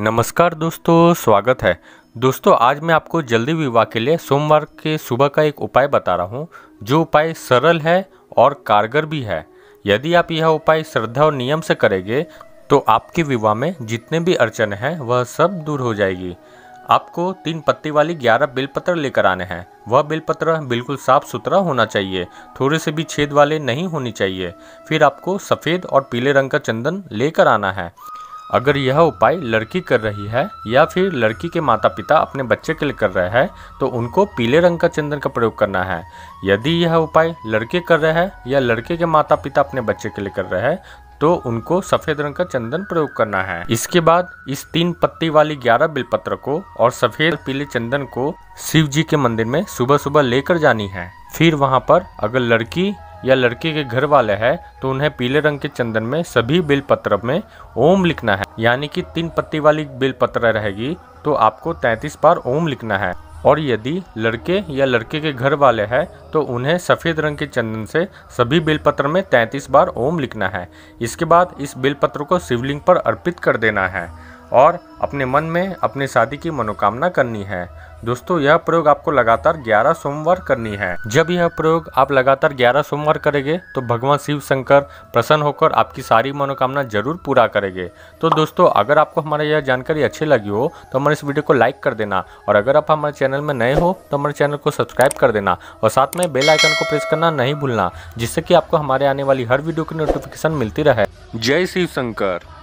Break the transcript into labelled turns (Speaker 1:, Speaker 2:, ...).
Speaker 1: नमस्कार दोस्तों स्वागत है दोस्तों आज मैं आपको जल्दी विवाह के लिए सोमवार के सुबह का एक उपाय बता रहा हूँ जो उपाय सरल है और कारगर भी है यदि आप यह उपाय श्रद्धा और नियम से करेंगे तो आपके विवाह में जितने भी अड़चन हैं वह सब दूर हो जाएगी आपको तीन पत्ती वाली ग्यारह बिलपत्र लेकर आने हैं वह बिलपत्र बिल्कुल साफ सुथरा होना चाहिए थोड़े से भी छेद वाले नहीं होनी चाहिए फिर आपको सफ़ेद और पीले रंग का चंदन लेकर आना है अगर यह उपाय लड़की कर रही है या फिर लड़की के माता पिता अपने बच्चे के लिए कर रहे हैं तो उनको पीले रंग का चंदन का प्रयोग करना है यदि यह उपाय लड़के कर रहे हैं या लड़के के माता पिता अपने बच्चे के लिए कर रहे हैं तो उनको सफेद रंग का चंदन प्रयोग करना है इसके बाद इस तीन पत्ती वाली ग्यारह बिलपत्र को और सफेद पीले चंदन को शिव जी के मंदिर में सुबह सुबह लेकर जानी है फिर वहाँ पर अगर लड़की या लड़के के घर वाले हैं तो उन्हें पीले रंग के चंदन में सभी बिल पत्र में ओम लिखना है यानी कि तीन पत्ती वाली पत्र रहेगी तो आपको तैतीस बार ओम लिखना है और यदि लड़के या लड़के के घर वाले हैं तो उन्हें सफ़ेद रंग के चंदन से सभी बिलपत्र में 33 बार ओम लिखना है इसके बाद इस बिलपत्र को शिवलिंग पर अर्पित कर देना है और अपने मन में अपनी शादी की मनोकामना करनी है दोस्तों यह प्रयोग आपको लगातार 11 सोमवार करनी है जब यह प्रयोग आप लगातार 11 सोमवार करेंगे तो भगवान शिव शंकर प्रसन्न होकर आपकी सारी मनोकामना जरूर पूरा करेंगे तो दोस्तों अगर आपको हमारी यह जानकारी अच्छी लगी हो तो हमारे इस वीडियो को लाइक कर देना और अगर आप हमारे चैनल में नए हो तो हमारे चैनल को सब्सक्राइब कर देना और साथ में बेलाइकन को प्रेस करना नहीं भूलना जिससे कि आपको हमारे आने वाली हर वीडियो की नोटिफिकेशन मिलती रहे जय शिव शंकर